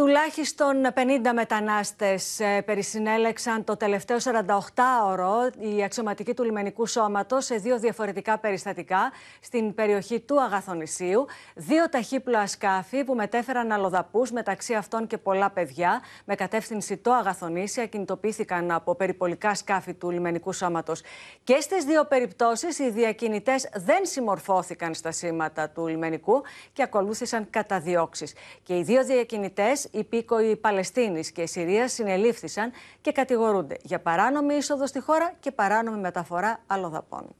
Τουλάχιστον 50 μετανάστες ε, περισυνέλεξαν το τελευταίο 48ωρο η αξιωματική του λιμενικού σώματος σε δύο διαφορετικά περιστατικά στην περιοχή του Αγαθονησίου. Δύο ταχύπλοα σκάφη που μετέφεραν αλλοδαπούς μεταξύ αυτών και πολλά παιδιά με κατεύθυνση το Αγαθονήσια κινητοποιήθηκαν από περιπολικά σκάφη του λιμενικού σώματος. Και στις δύο περιπτώσεις οι διακινητές δεν συμμορφώθηκαν στα σήματα του λιμενικού και ακολούθησαν καταδιώξεις. Και οι δύο διακινητές υπήκοοι Παλαιστίνης και Συρίας συνελήφθησαν και κατηγορούνται για παράνομη είσοδο στη χώρα και παράνομη μεταφορά αλλοδαπών.